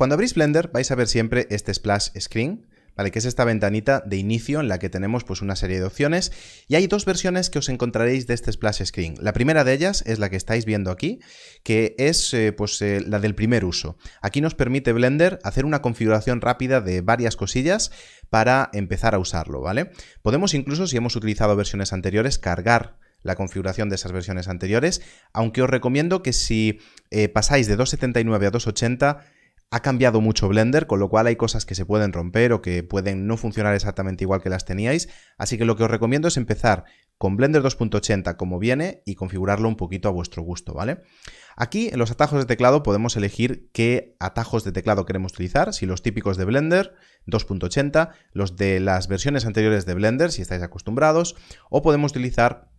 Cuando abrís Blender vais a ver siempre este splash screen, ¿vale? Que es esta ventanita de inicio en la que tenemos pues una serie de opciones y hay dos versiones que os encontraréis de este splash screen. La primera de ellas es la que estáis viendo aquí, que es eh, pues eh, la del primer uso. Aquí nos permite Blender hacer una configuración rápida de varias cosillas para empezar a usarlo, ¿vale? Podemos incluso, si hemos utilizado versiones anteriores, cargar la configuración de esas versiones anteriores, aunque os recomiendo que si eh, pasáis de 2.79 a 2.80 ha cambiado mucho Blender, con lo cual hay cosas que se pueden romper o que pueden no funcionar exactamente igual que las teníais, así que lo que os recomiendo es empezar con Blender 2.80 como viene y configurarlo un poquito a vuestro gusto, ¿vale? Aquí en los atajos de teclado podemos elegir qué atajos de teclado queremos utilizar, si los típicos de Blender 2.80, los de las versiones anteriores de Blender, si estáis acostumbrados, o podemos utilizar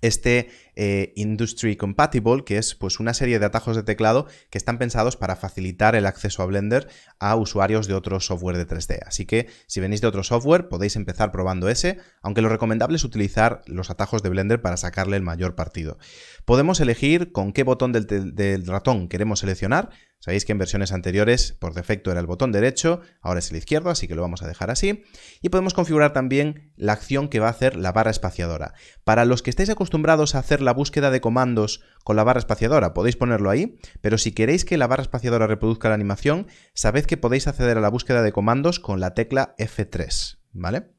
este eh, Industry Compatible, que es pues, una serie de atajos de teclado que están pensados para facilitar el acceso a Blender a usuarios de otro software de 3D. Así que si venís de otro software podéis empezar probando ese, aunque lo recomendable es utilizar los atajos de Blender para sacarle el mayor partido. Podemos elegir con qué botón del, del ratón queremos seleccionar, Sabéis que en versiones anteriores por defecto era el botón derecho, ahora es el izquierdo, así que lo vamos a dejar así. Y podemos configurar también la acción que va a hacer la barra espaciadora. Para los que estáis acostumbrados a hacer la búsqueda de comandos con la barra espaciadora, podéis ponerlo ahí, pero si queréis que la barra espaciadora reproduzca la animación, sabéis que podéis acceder a la búsqueda de comandos con la tecla F3, ¿vale?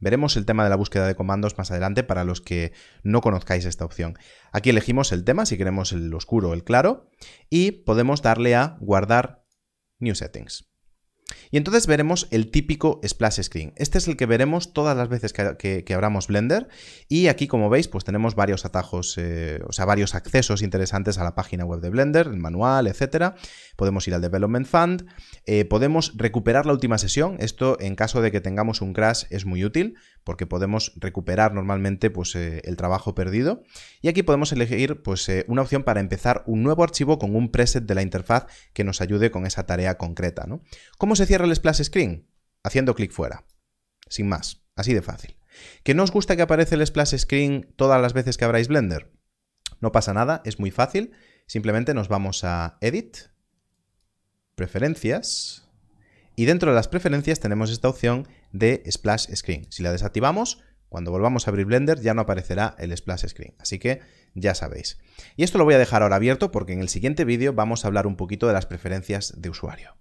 Veremos el tema de la búsqueda de comandos más adelante para los que no conozcáis esta opción. Aquí elegimos el tema, si queremos el oscuro o el claro, y podemos darle a guardar New Settings. Y entonces veremos el típico splash screen. Este es el que veremos todas las veces que, abramos Blender y aquí como veis pues tenemos varios atajos, eh, o sea varios accesos interesantes a la página web de Blender, el manual, etcétera. Podemos ir al Development Fund, eh, podemos recuperar la última sesión, esto en caso de que tengamos un crash es muy útil porque podemos recuperar normalmente pues, eh, el trabajo perdido. Y aquí podemos elegir pues, eh, una opción para empezar un nuevo archivo con un preset de la interfaz que nos ayude con esa tarea concreta. ¿no? ¿Cómo se cierra el splash screen? Haciendo clic fuera. Sin más. Así de fácil. ¿Que no os gusta que aparece el splash screen todas las veces que abráis Blender? No pasa nada, es muy fácil. Simplemente nos vamos a Edit, Preferencias, y dentro de las preferencias tenemos esta opción de Splash Screen. Si la desactivamos, cuando volvamos a abrir Blender ya no aparecerá el Splash Screen, así que ya sabéis. Y esto lo voy a dejar ahora abierto porque en el siguiente vídeo vamos a hablar un poquito de las preferencias de usuario.